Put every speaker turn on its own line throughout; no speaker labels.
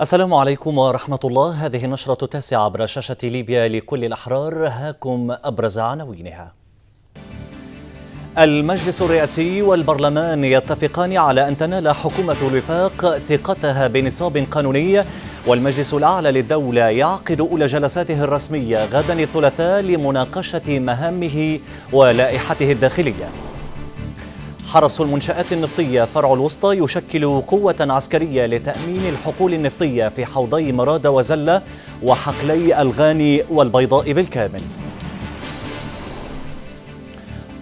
السلام عليكم ورحمة الله هذه النشرة التاسعة عبر شاشة ليبيا لكل الأحرار هاكم أبرز عناوينها المجلس الرئاسي والبرلمان يتفقان على أن تنال حكومة الوفاق ثقتها بنصاب قانوني والمجلس الأعلى للدولة يعقد أولى جلساته الرسمية غدا الثلاثاء لمناقشة مهامه ولائحته الداخلية حرس المنشآت النفطية فرع الوسطى يشكل قوة عسكرية لتأمين الحقول النفطية في حوضي مرادة وزلة وحقلي الغاني والبيضاء بالكامل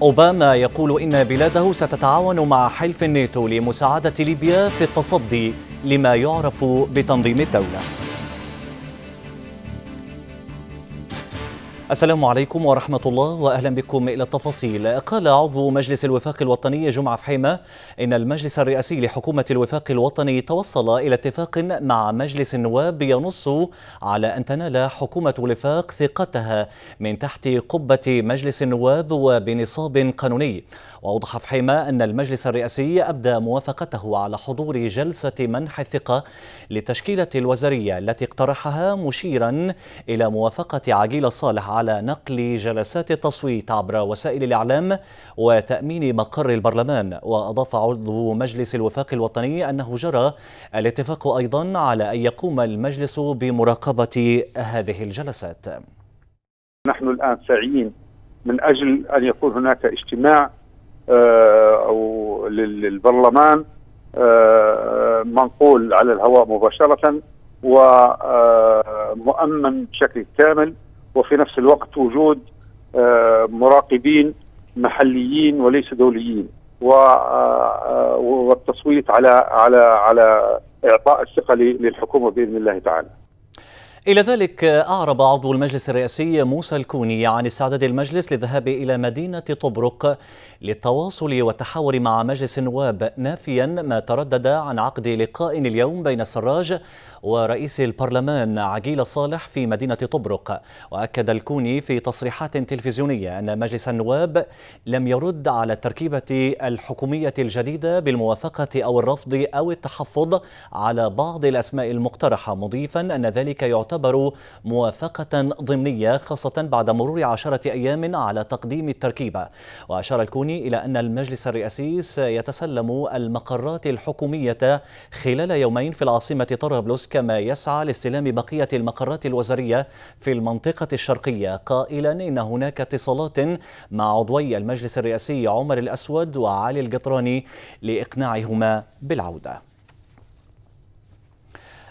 أوباما يقول إن بلاده ستتعاون مع حلف الناتو لمساعدة ليبيا في التصدي لما يعرف بتنظيم الدولة السلام عليكم ورحمة الله وأهلا بكم إلى التفاصيل قال عضو مجلس الوفاق الوطني جمعة فحيمة إن المجلس الرئاسي لحكومة الوفاق الوطني توصل إلى اتفاق مع مجلس النواب ينص على أن تنال حكومة الوفاق ثقتها من تحت قبة مجلس النواب وبنصاب قانوني وأوضح فحيمة أن المجلس الرئاسي أبدى موافقته على حضور جلسة منح الثقة لتشكيلة الوزارية التي اقترحها مشيرا إلى موافقة عقيل صالح على نقل جلسات التصويت عبر وسائل الإعلام وتأمين مقر البرلمان وأضاف عضو مجلس الوفاق الوطني أنه جرى الاتفاق أيضا على أن يقوم المجلس بمراقبة هذه الجلسات
نحن الآن سعيين من أجل أن يكون هناك اجتماع آه، أو للبرلمان آه، منقول على الهواء مباشرة ومؤمن آه، بشكل كامل وفي نفس الوقت وجود آه، مراقبين محليين وليس دوليين آه، آه، والتصويت على على على اعطاء الثقه للحكومه باذن الله تعالى.
إلى ذلك أعرب عضو المجلس الرئاسي موسى الكوني عن استعداد المجلس للذهاب إلى مدينة طبرق للتواصل والتحاور مع مجلس النواب نافيا ما تردد عن عقد لقاء اليوم بين السراج ورئيس البرلمان عقيل صالح في مدينة طبرق وأكد الكوني في تصريحات تلفزيونية أن مجلس النواب لم يرد على التركيبة الحكومية الجديدة بالموافقة أو الرفض أو التحفظ على بعض الأسماء المقترحة مضيفا أن ذلك يعتبر موافقة ضمنية خاصة بعد مرور عشرة أيام على تقديم التركيبة وأشار الكوني إلى أن المجلس الرئاسي سيتسلم المقرات الحكومية خلال يومين في العاصمة طرابلس كما يسعى لاستلام بقية المقرات الوزارية في المنطقة الشرقية قائلا إن هناك اتصالات مع عضوي المجلس الرئاسي عمر الأسود وعلي القطراني لإقناعهما بالعودة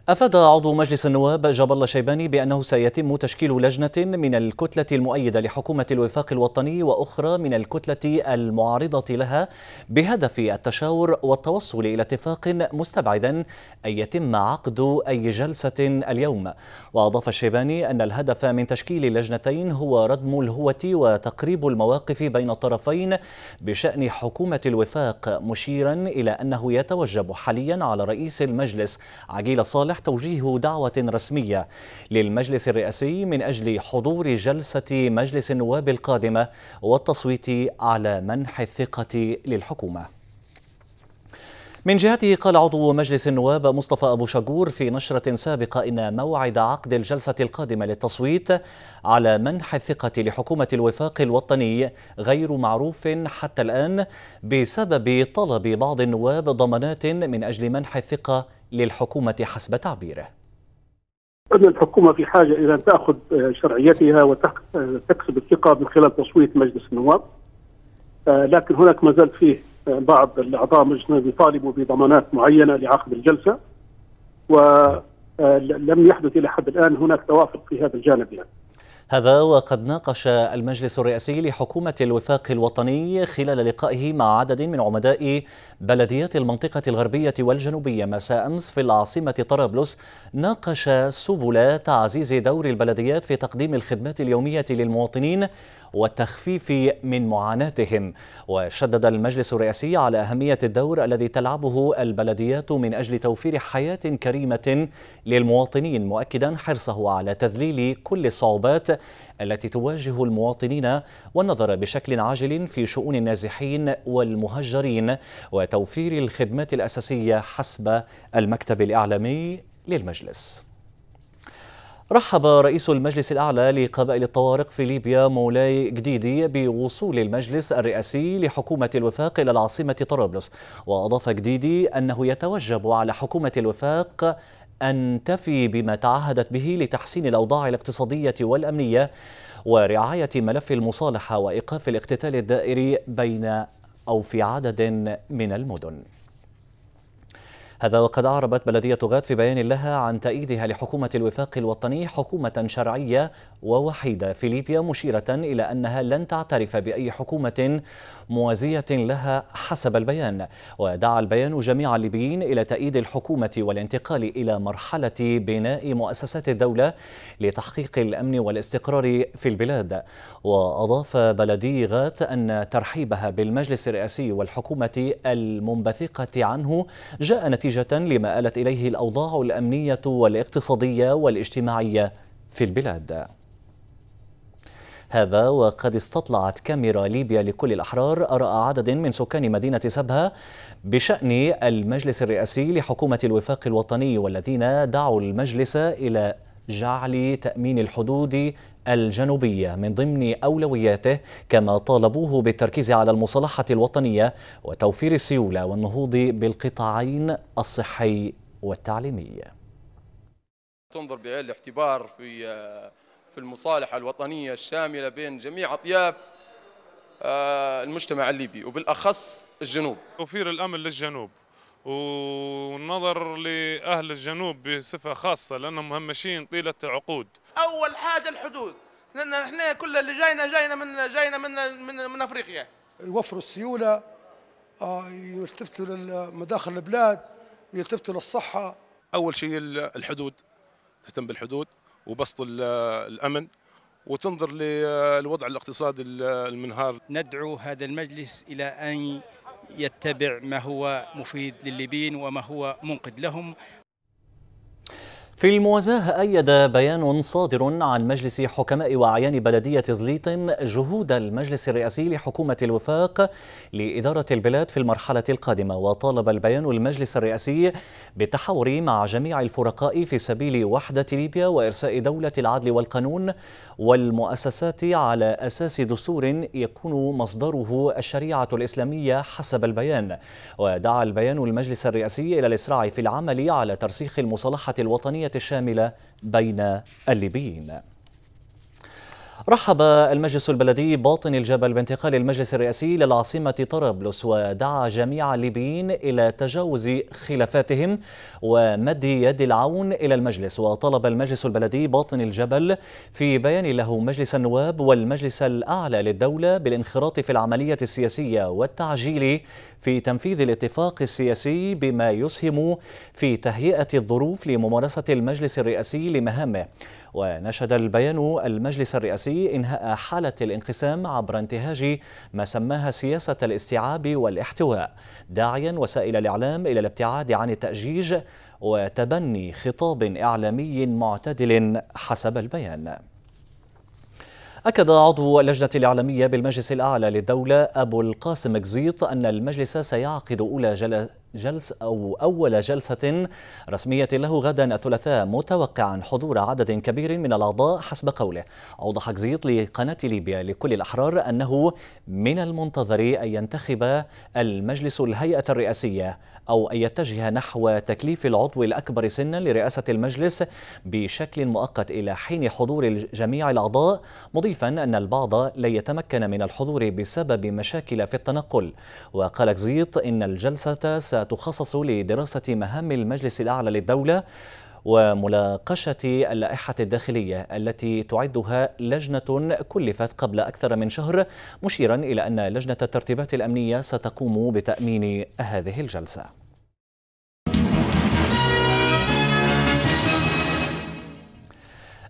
أفاد عضو مجلس النواب جبل الشيباني بأنه سيتم تشكيل لجنة من الكتلة المؤيدة لحكومة الوفاق الوطني وأخرى من الكتلة المعارضة لها بهدف التشاور والتوصل إلى اتفاق مستبعدا أن يتم عقد أي جلسة اليوم وأضاف الشيباني أن الهدف من تشكيل اللجنتين هو ردم الهوة وتقريب المواقف بين الطرفين بشأن حكومة الوفاق مشيرا إلى أنه يتوجب حاليا على رئيس المجلس عقيل صالح يصلح توجيه دعوة رسمية للمجلس الرئاسي من أجل حضور جلسة مجلس النواب القادمة والتصويت على منح الثقة للحكومة من جهته قال عضو مجلس النواب مصطفى أبو شجور في نشرة سابقة إن موعد عقد الجلسة القادمة للتصويت على منح الثقة لحكومة الوفاق الوطني غير معروف حتى الآن بسبب طلب بعض النواب ضمانات من أجل منح الثقة للحكومة حسب تعبيره
أن الحكومة في حاجة إلى أن تأخذ شرعيتها وتكسب الثقة من خلال تصويت مجلس النواب آه، لكن هناك ما زالت فيه آه، بعض الأعضاء مجلس النواب يطالبوا بضمانات معينة لعقد الجلسة ولم آه، يحدث إلى حد الآن هناك توافق في هذا الجانب يعني.
هذا وقد ناقش المجلس الرئاسي لحكومة الوفاق الوطني خلال لقائه مع عدد من عمداء بلديات المنطقة الغربية والجنوبية مساء أمس في العاصمة طرابلس ناقش سبل تعزيز دور البلديات في تقديم الخدمات اليومية للمواطنين والتخفيف من معاناتهم وشدد المجلس الرئاسي على أهمية الدور الذي تلعبه البلديات من أجل توفير حياة كريمة للمواطنين مؤكدا حرصه على تذليل كل الصعوبات التي تواجه المواطنين والنظر بشكل عاجل في شؤون النازحين والمهجرين وتوفير الخدمات الأساسية حسب المكتب الإعلامي للمجلس رحب رئيس المجلس الأعلى لقبائل الطوارق في ليبيا مولاي جديدي بوصول المجلس الرئاسي لحكومة الوفاق إلى العاصمة طرابلس وأضاف جديدي أنه يتوجب على حكومة الوفاق أن تفي بما تعهدت به لتحسين الأوضاع الاقتصادية والأمنية ورعاية ملف المصالحة وإيقاف الاقتتال الدائري بين أو في عدد من المدن هذا وقد أعربت بلدية غات في بيان لها عن تأييدها لحكومة الوفاق الوطني حكومة شرعية ووحيدة في ليبيا مشيرة إلى أنها لن تعترف بأي حكومة موازية لها حسب البيان ودعا البيان جميع الليبيين إلى تأييد الحكومة والانتقال إلى مرحلة بناء مؤسسات الدولة لتحقيق الأمن والاستقرار في البلاد وأضاف بلدي غات أن ترحيبها بالمجلس الرئاسي والحكومة المنبثقة عنه جاء نتيجة نتيجة لما آلت إليه الأوضاع الأمنية والاقتصادية والاجتماعية في البلاد هذا وقد استطلعت كاميرا ليبيا لكل الأحرار آراء عدد من سكان مدينة سبها بشأن المجلس الرئاسي لحكومة الوفاق الوطني والذين دعوا المجلس إلى جعل تأمين الحدود الجنوبية من ضمن أولوياته كما طالبوه بالتركيز على المصالحة الوطنية وتوفير السيولة والنهوض بالقطاعين الصحي والتعليمي
تنظر بعين الاعتبار في في المصالحة الوطنية الشاملة بين جميع أطياف آه، المجتمع الليبي وبالأخص الجنوب توفير الأمن للجنوب ونظر لأهل الجنوب بصفة خاصة لأنهم مهمشين طيلة عقود أول حاجة الحدود لأن إحنا كل اللي جاينا جاينا من جاينا من من, من أفريقيا يوفروا السيولة آه، يلتفتوا لمداخل البلاد يلتفتوا للصحة أول شيء الحدود تهتم بالحدود وبسط الأمن وتنظر للوضع الاقتصادي المنهار ندعو هذا المجلس إلى أن يتبع ما
هو مفيد للليبيين وما هو منقذ لهم في الموازاه أيد بيان صادر عن مجلس حكماء وأعيان بلدية زليط جهود المجلس الرئاسي لحكومة الوفاق لإدارة البلاد في المرحلة القادمة وطالب البيان المجلس الرئاسي بالتحاور مع جميع الفرقاء في سبيل وحدة ليبيا وإرساء دولة العدل والقانون والمؤسسات على أساس دستور يكون مصدره الشريعة الإسلامية حسب البيان ودعا البيان المجلس الرئاسي إلى الإسراع في العمل على ترسيخ المصالحة الوطنية الإنسانية الشاملة بين الليبيين رحب المجلس البلدي باطن الجبل بانتقال المجلس الرئاسي للعاصمة طرابلس ودعا جميع الليبيين إلى تجاوز خلافاتهم ومد يد العون إلى المجلس وطلب المجلس البلدي باطن الجبل في بيان له مجلس النواب والمجلس الأعلى للدولة بالانخراط في العملية السياسية والتعجيل في تنفيذ الاتفاق السياسي بما يسهم في تهيئة الظروف لممارسة المجلس الرئاسي لمهامه ونشد البيان المجلس الرئاسي إنهاء حالة الانقسام عبر انتهاج ما سماها سياسة الاستيعاب والاحتواء داعيا وسائل الإعلام إلى الابتعاد عن التأجيج وتبني خطاب إعلامي معتدل حسب البيان أكد عضو اللجنة الإعلامية بالمجلس الأعلى للدولة أبو القاسم كزيط أن المجلس سيعقد أولى جلسة جلس أو أول جلسة رسمية له غدا الثلاثاء متوقعا حضور عدد كبير من الأعضاء حسب قوله أوضح جزيط لقناة ليبيا لكل الأحرار أنه من المنتظر أن ينتخب المجلس الهيئة الرئاسية أو أن يتجه نحو تكليف العضو الأكبر سنا لرئاسة المجلس بشكل مؤقت إلى حين حضور جميع الأعضاء مضيفا أن البعض لا يتمكن من الحضور بسبب مشاكل في التنقل وقال جزيط إن الجلسة ست تخصص لدراسة مهام المجلس الأعلى للدولة ومناقشة اللائحة الداخلية التي تعدها لجنة كلفت قبل أكثر من شهر مشيرا إلى أن لجنة الترتيبات الأمنية ستقوم بتأمين هذه الجلسة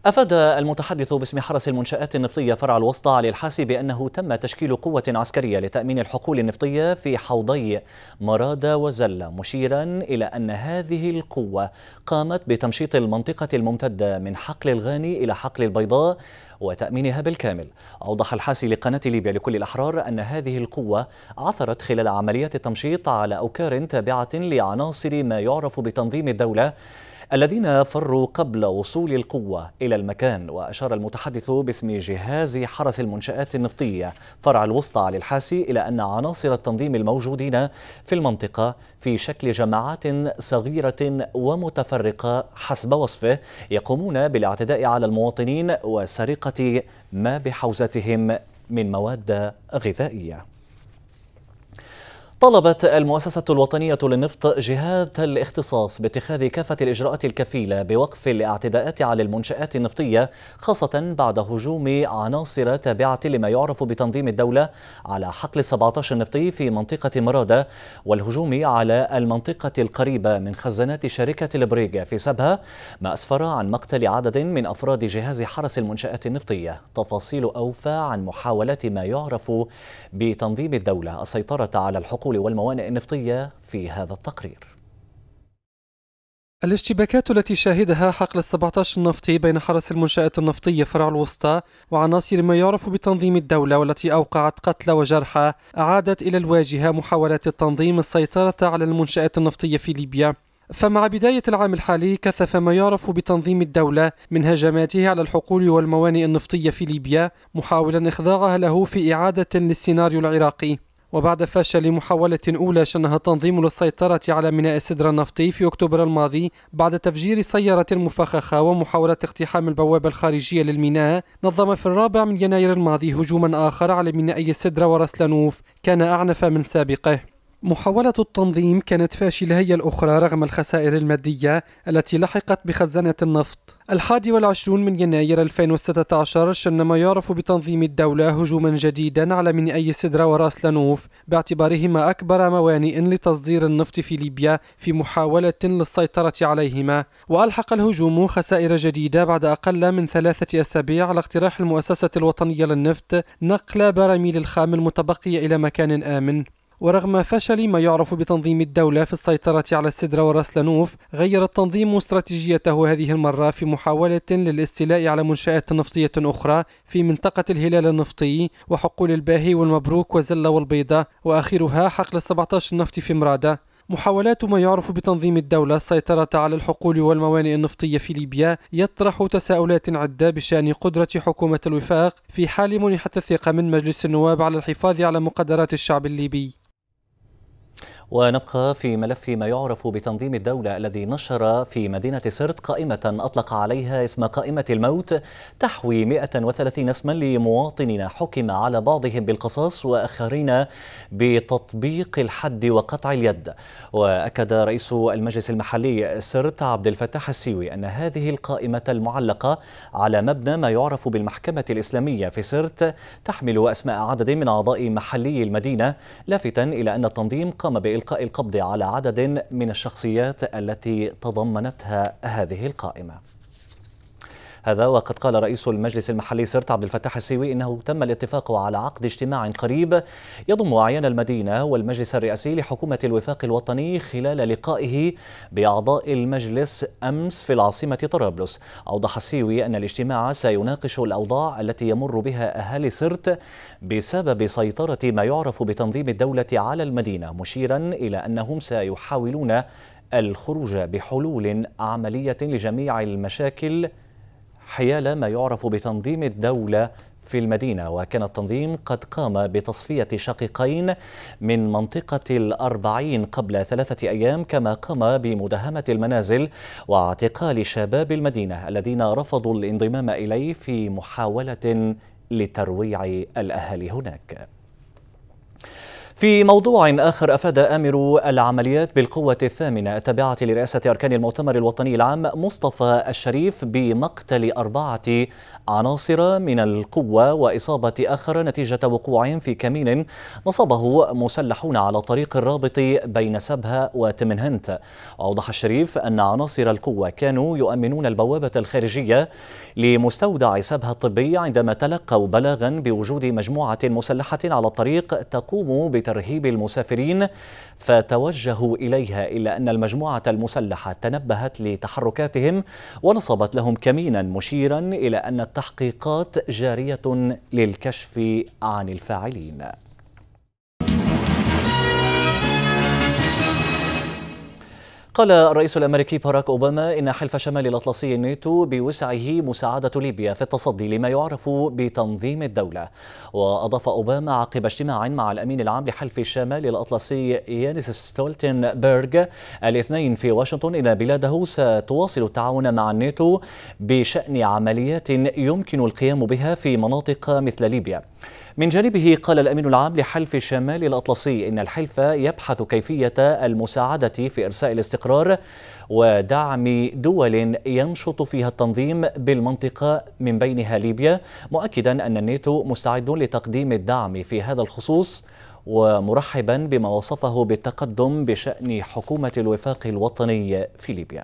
أفاد المتحدث باسم حرس المنشآت النفطية فرع الوسطى علي الحاسي بأنه تم تشكيل قوة عسكرية لتأمين الحقول النفطية في حوضي مرادة وزلة مشيرا إلى أن هذه القوة قامت بتمشيط المنطقة الممتدة من حقل الغاني إلى حقل البيضاء وتأمينها بالكامل أوضح الحاسي لقناة ليبيا لكل الأحرار أن هذه القوة عثرت خلال عمليات التمشيط على أوكار تابعة لعناصر ما يعرف بتنظيم الدولة الذين فروا قبل وصول القوة إلى المكان وأشار المتحدث باسم جهاز حرس المنشآت النفطية فرع الوسطى للحاسي إلى أن عناصر التنظيم الموجودين في المنطقة في شكل جماعات صغيرة ومتفرقة حسب وصفه يقومون بالاعتداء على المواطنين وسرقة ما بحوزتهم من مواد غذائية طلبت المؤسسة الوطنية للنفط جهات الاختصاص باتخاذ كافة الإجراءات الكفيلة بوقف الاعتداءات على المنشآت النفطية خاصة بعد هجوم عناصر تابعة لما يعرف بتنظيم الدولة على حقل 17 نفطي في منطقة مرادة والهجوم على المنطقة القريبة من خزانات شركة البريغا في سبها ما أسفر عن مقتل عدد من أفراد جهاز حرس المنشآت النفطية تفاصيل أوفى عن محاولة ما يعرف بتنظيم الدولة السيطرة على الحقوق النقول والموانئ النفطية في هذا التقرير
الاشتباكات التي شهدها حقل 17 النفطي بين حرس المنشأة النفطية فرع الوسطى وعناصر ما يعرف بتنظيم الدولة والتي أوقعت قتلى وجرحى أعادت إلى الواجهة محاولات التنظيم السيطرة على المنشأة النفطية في ليبيا فمع بداية العام الحالي كثف ما يعرف بتنظيم الدولة من هجماته على الحقول والموانئ النفطية في ليبيا محاولا إخضاعها له في إعادة للسيناريو العراقي وبعد فشل محاولة أولى شنها تنظيم للسيطرة على ميناء سدر النفطي في أكتوبر الماضي بعد تفجير سيارة مفخخة ومحاولة اقتحام البوابة الخارجية للميناء نظم في الرابع من يناير الماضي هجوما آخر على مينائي سدر ورسلانوف كان أعنف من سابقه محاولة التنظيم كانت فاشلة هي الأخرى رغم الخسائر المادية التي لحقت بخزانة النفط الحادي والعشرون من يناير 2016 شن ما يعرف بتنظيم الدولة هجوما جديدا على من أي سدرة وراس لانوف باعتبارهما أكبر موانئ لتصدير النفط في ليبيا في محاولة للسيطرة عليهما وألحق الهجوم خسائر جديدة بعد أقل من ثلاثة أسابيع على اقتراح المؤسسة الوطنية للنفط نقل براميل الخام المتبقية إلى مكان آمن ورغم فشل ما يعرف بتنظيم الدولة في السيطرة على السدرة وراسلانوف غير التنظيم استراتيجيته هذه المرة في محاولة للاستيلاء على منشآت نفطية أخرى في منطقة الهلال النفطي وحقول الباهي والمبروك وزلة والبيضة وآخرها حقل 17 نفط في مرادة محاولات ما يعرف بتنظيم الدولة السيطرة على الحقول والموانئ النفطية في ليبيا يطرح تساؤلات عدة بشأن قدرة حكومة الوفاق في حال منحت الثقة من مجلس النواب على الحفاظ على مقدرات الشعب الليبي
ونبقى في ملف ما يعرف بتنظيم الدولة الذي نشر في مدينة سرت قائمة أطلق عليها اسم قائمة الموت تحوي 130 اسما لمواطنين حكم على بعضهم بالقصاص وآخرين بتطبيق الحد وقطع اليد وأكد رئيس المجلس المحلي سرت عبد الفتاح السيوي أن هذه القائمة المعلقة على مبنى ما يعرف بالمحكمة الإسلامية في سرت تحمل أسماء عدد من أعضاء محلي المدينة لافتا إلى أن التنظيم قام بإلقاء إلقاء القبض على عدد من الشخصيات التي تضمنتها هذه القائمة هذا وقد قال رئيس المجلس المحلي سرت عبد الفتاح السيوي انه تم الاتفاق على عقد اجتماع قريب يضم اعيان المدينه والمجلس الرئاسي لحكومه الوفاق الوطني خلال لقائه باعضاء المجلس امس في العاصمه طرابلس اوضح السيوي ان الاجتماع سيناقش الاوضاع التي يمر بها اهالي سرت بسبب سيطره ما يعرف بتنظيم الدوله على المدينه مشيرا الى انهم سيحاولون الخروج بحلول عمليه لجميع المشاكل حيال ما يعرف بتنظيم الدولة في المدينة وكان التنظيم قد قام بتصفية شقيقين من منطقة الأربعين قبل ثلاثة أيام كما قام بمداهمة المنازل واعتقال شباب المدينة الذين رفضوا الانضمام إليه في محاولة لترويع الأهالي هناك في موضوع آخر أفاد آمر العمليات بالقوة الثامنة التابعة لرئاسة أركان المؤتمر الوطني العام مصطفى الشريف بمقتل أربعة عناصر من القوة وإصابة آخر نتيجة وقوعهم في كمين نصبه مسلحون على طريق الرابط بين سبها وتمنهنت أوضح الشريف أن عناصر القوة كانوا يؤمنون البوابة الخارجية لمستودع سبها الطبي عندما تلقوا بلاغا بوجود مجموعة مسلحة على الطريق تقوم لترهيب المسافرين فتوجهوا إليها إلا أن المجموعة المسلحة تنبهت لتحركاتهم ونصبت لهم كمينا مشيرا إلى أن التحقيقات جارية للكشف عن الفاعلين قال الرئيس الامريكي باراك اوباما ان حلف شمال الاطلسي الناتو بوسعه مساعده ليبيا في التصدي لما يعرف بتنظيم الدوله واضاف اوباما عقب اجتماع مع الامين العام لحلف الشمال الاطلسي يانس ستولتنبرغ الاثنين في واشنطن ان بلاده ستواصل التعاون مع الناتو بشان عمليات يمكن القيام بها في مناطق مثل ليبيا من جانبه قال الأمين العام لحلف الشمال الأطلسي إن الحلف يبحث كيفية المساعدة في إرساء الاستقرار ودعم دول ينشط فيها التنظيم بالمنطقة من بينها ليبيا مؤكدا أن الناتو مستعد لتقديم الدعم في هذا الخصوص ومرحبا بما وصفه بالتقدم بشأن حكومة الوفاق الوطني في ليبيا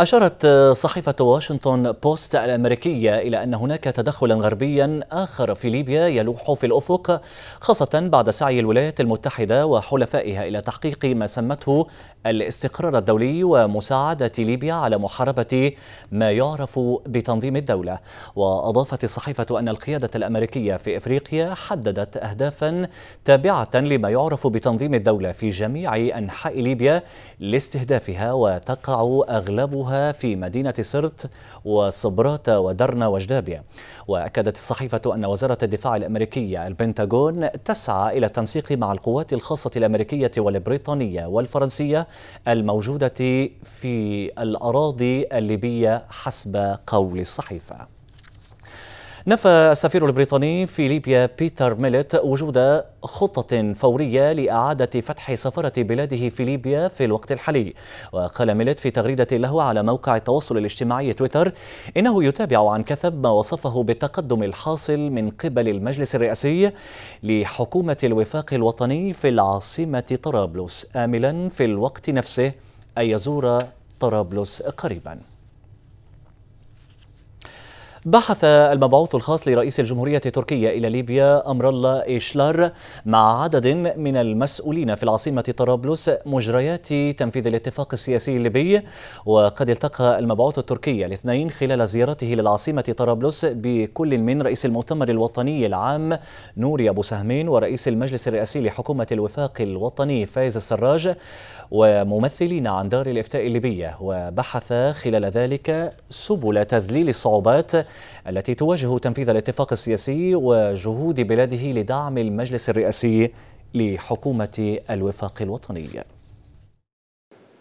أشارت صحيفة واشنطن بوست الأمريكية إلى أن هناك تدخلا غربيا آخر في ليبيا يلوح في الأفق خاصة بعد سعي الولايات المتحدة وحلفائها إلى تحقيق ما سمته الاستقرار الدولي ومساعدة ليبيا على محاربة ما يعرف بتنظيم الدولة وأضافت الصحيفة أن القيادة الأمريكية في إفريقيا حددت أهدافا تابعة لما يعرف بتنظيم الدولة في جميع أنحاء ليبيا لاستهدافها وتقع أغلبها يعقدها في مدينة سرت وصبراتة ودرنا وجدابية وأكدت الصحيفة أن وزارة الدفاع الأمريكية البنتاغون تسعى إلى التنسيق مع القوات الخاصة الأمريكية والبريطانية والفرنسية الموجودة في الأراضي الليبية حسب قول الصحيفة نفى السفير البريطاني في ليبيا بيتر ميلت وجود خطة فورية لإعادة فتح سفارة بلاده في ليبيا في الوقت الحالي وقال ميلت في تغريدة له على موقع التواصل الاجتماعي تويتر إنه يتابع عن كثب ما وصفه بالتقدم الحاصل من قبل المجلس الرئاسي لحكومة الوفاق الوطني في العاصمة طرابلس آملا في الوقت نفسه أن يزور طرابلس قريباً بحث المبعوث الخاص لرئيس الجمهورية التركية إلى ليبيا أمر الله إيشلار مع عدد من المسؤولين في العاصمة طرابلس مجريات تنفيذ الاتفاق السياسي الليبي وقد التقى المبعوث التركي الاثنين خلال زيارته للعاصمة طرابلس بكل من رئيس المؤتمر الوطني العام نوري أبو سهمين ورئيس المجلس الرئاسي لحكومة الوفاق الوطني فايز السراج وممثلين عن دار الإفتاء الليبية وبحث خلال ذلك سبل تذليل الصعوبات التي توجه تنفيذ الاتفاق السياسي وجهود بلاده لدعم المجلس الرئاسي لحكومة الوفاق الوطني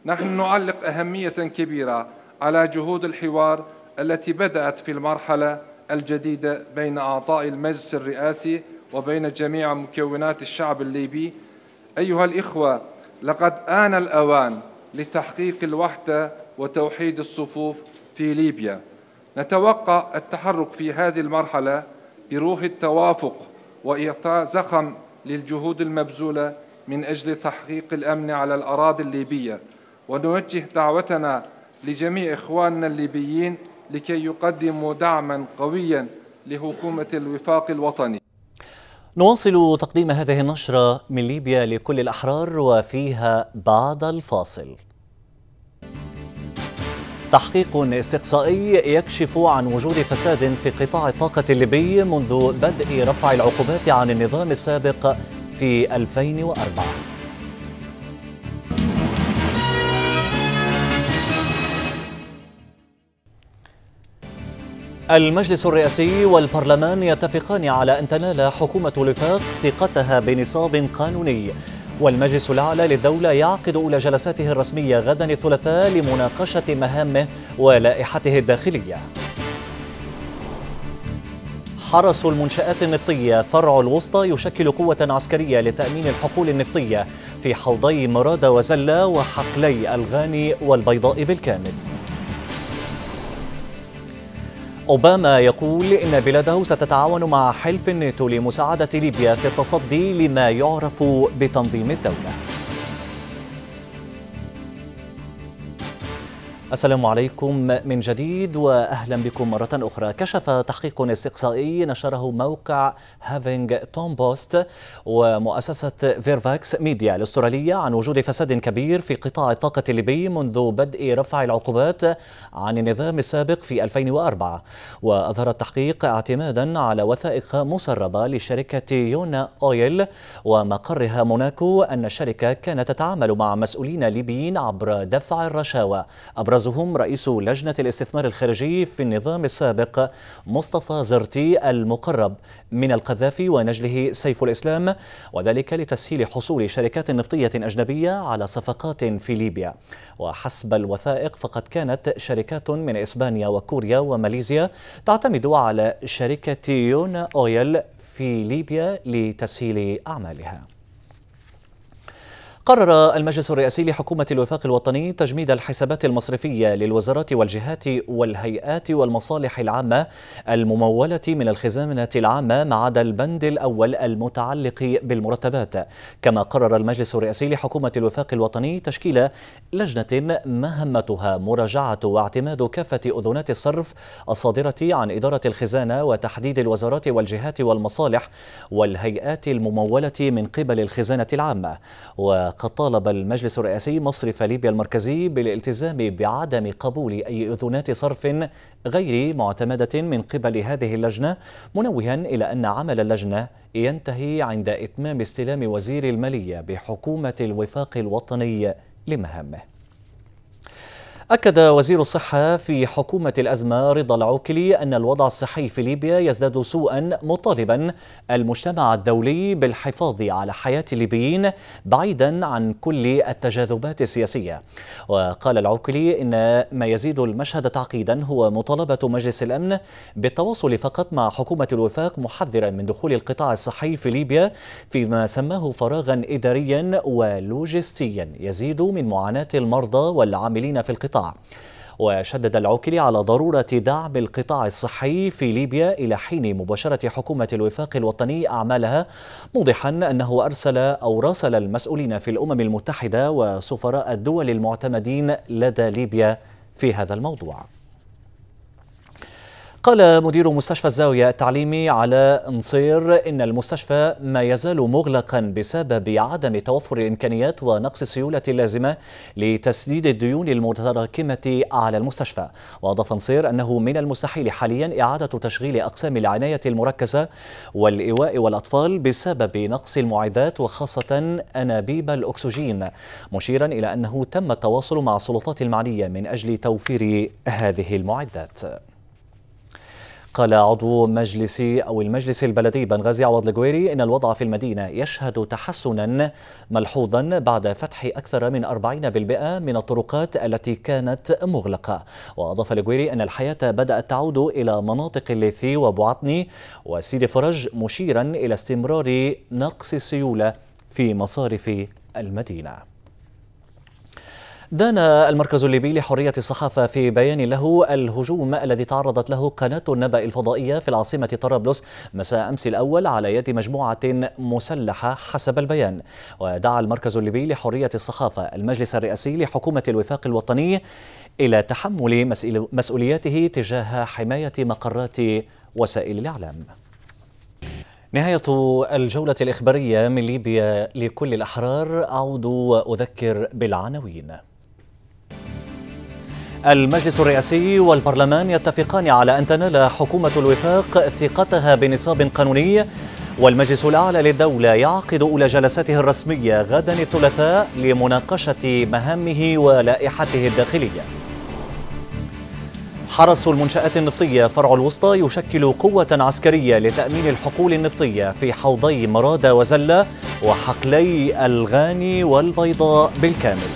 نحن نعلق أهمية كبيرة على جهود الحوار التي بدأت في المرحلة الجديدة بين أعضاء المجلس الرئاسي وبين جميع مكونات الشعب الليبي أيها الإخوة لقد آن الأوان لتحقيق الوحدة وتوحيد الصفوف في ليبيا نتوقع التحرك في هذه المرحلة بروح التوافق وإعطاء زخم للجهود المبذولة من أجل تحقيق الأمن على الأراضي الليبية ونوجه دعوتنا لجميع إخواننا الليبيين لكي يقدموا دعما قويا لحكومة الوفاق الوطني نواصل تقديم هذه النشرة من ليبيا لكل الأحرار وفيها بعد الفاصل تحقيق استقصائي يكشف عن وجود فساد في قطاع الطاقة الليبي منذ بدء رفع العقوبات عن النظام السابق في 2004 المجلس الرئاسي والبرلمان يتفقان على أن تنال حكومة الوفاق ثقتها بنصاب قانوني والمجلس الأعلى للدولة يعقد أولى جلساته الرسمية غدا الثلاثاء لمناقشة مهامه ولائحته الداخلية حرس المنشآت النفطية فرع الوسطى يشكل قوة عسكرية لتأمين الحقول النفطية في حوضي مرادة وزلة وحقلي الغاني والبيضاء بالكامل أوباما يقول إن بلاده ستتعاون مع حلف الناتو لمساعدة ليبيا في التصدي لما يعرف بتنظيم الدولة السلام عليكم من جديد واهلا بكم مره اخرى كشف تحقيق استقصائي نشره موقع هافينج توم بوست ومؤسسه فيرفاكس ميديا الاستراليه عن وجود فساد كبير في قطاع الطاقه الليبي منذ بدء رفع العقوبات عن النظام السابق في 2004 واظهر التحقيق اعتمادا على وثائق مسربه لشركه يونا اويل ومقرها موناكو ان الشركه كانت تتعامل مع مسؤولين ليبيين عبر دفع الرشاوى ابرز أبرزهم رئيس لجنة الاستثمار الخارجي في النظام السابق مصطفى زرتي المقرب من القذافي ونجله سيف الإسلام وذلك لتسهيل حصول شركات نفطية أجنبية على صفقات في ليبيا وحسب الوثائق فقد كانت شركات من إسبانيا وكوريا وماليزيا تعتمد على شركة يونا أويل في ليبيا لتسهيل أعمالها قرر المجلس الرئاسي لحكومة الوفاق الوطني تجميد الحسابات المصرفية للوزارات والجهات والهيئات والمصالح العامة الممولة من الخزانة العامة ما عدا البند الأول المتعلق بالمرتبات كما قرر المجلس الرئاسي لحكومة الوفاق الوطني تشكيل لجنة مهمتها مراجعة واعتماد كافة أذونات الصرف الصادرة عن إدارة الخزانة وتحديد الوزارات والجهات والمصالح والهيئات الممولة من قبل الخزانة العامة و قد طالب المجلس الرئاسي مصرف ليبيا المركزي بالالتزام بعدم قبول أي إذونات صرف غير معتمدة من قبل هذه اللجنة منوها إلى أن عمل اللجنة ينتهي عند إتمام استلام وزير المالية بحكومة الوفاق الوطني لمهامه أكد وزير الصحة في حكومة الأزمة رضا العوكلي أن الوضع الصحي في ليبيا يزداد سوءا مطالبا المجتمع الدولي بالحفاظ على حياة الليبيين بعيدا عن كل التجاذبات السياسية وقال العوكلي إن ما يزيد المشهد تعقيدا هو مطالبة مجلس الأمن بالتواصل فقط مع حكومة الوفاق محذرا من دخول القطاع الصحي في ليبيا فيما سماه فراغا إداريا ولوجستيا يزيد من معاناة المرضى والعاملين في القطاع وشدد العوكلي على ضرورة دعم القطاع الصحي في ليبيا إلى حين مباشرة حكومة الوفاق الوطني أعمالها موضحا أنه أرسل أو راسل المسؤولين في الأمم المتحدة وسفراء الدول المعتمدين لدى ليبيا في هذا الموضوع قال مدير مستشفى الزاوية التعليمي على نصير إن المستشفى ما يزال مغلقا بسبب عدم توفر الإمكانيات ونقص السيولة اللازمة لتسديد الديون المتراكمة على المستشفى وأضاف نصير أنه من المستحيل حاليا إعادة تشغيل أقسام العناية المركزة والإيواء والأطفال بسبب نقص المعدات وخاصة أنابيب الأكسجين مشيرا إلى أنه تم التواصل مع السلطات المعنية من أجل توفير هذه المعدات قال عضو مجلس أو المجلس البلدي بنغازي عوض الجويري إن الوضع في المدينة يشهد تحسنا ملحوظا بعد فتح أكثر من 40% من الطرقات التي كانت مغلقة وأضاف الجويري أن الحياة بدأت تعود إلى مناطق الليثي وبعطني وسيدي فرج مشيرا إلى استمرار نقص السيولة في مصارف المدينه دان المركز الليبي لحرية الصحافة في بيان له الهجوم الذي تعرضت له قناة النبأ الفضائية في العاصمة طرابلس مساء أمس الأول على يد مجموعة مسلحة حسب البيان ودعا المركز الليبي لحرية الصحافة المجلس الرئاسي لحكومة الوفاق الوطني إلى تحمل مسؤولياته تجاه حماية مقرات وسائل الإعلام نهاية الجولة الإخبارية من ليبيا لكل الأحرار أعود وأذكر بالعناوين المجلس الرئاسي والبرلمان يتفقان على أن تنال حكومة الوفاق ثقتها بنصاب قانوني والمجلس الأعلى للدولة يعقد أولى جلساته الرسمية غدا الثلاثاء لمناقشة مهامه ولائحته الداخلية حرس المنشآت النفطية فرع الوسطى يشكل قوة عسكرية لتأمين الحقول النفطية في حوضي مرادة وزلة وحقلي الغاني والبيضاء بالكامل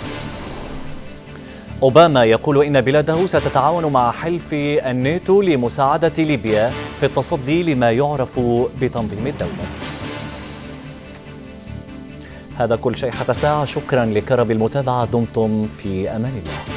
أوباما يقول إن بلاده ستتعاون مع حلف الناتو لمساعدة ليبيا في التصدي لما يعرف بتنظيم الدولة هذا كل شيء حتى ساعة شكرا لكرب المتابعة دمتم في أمان الله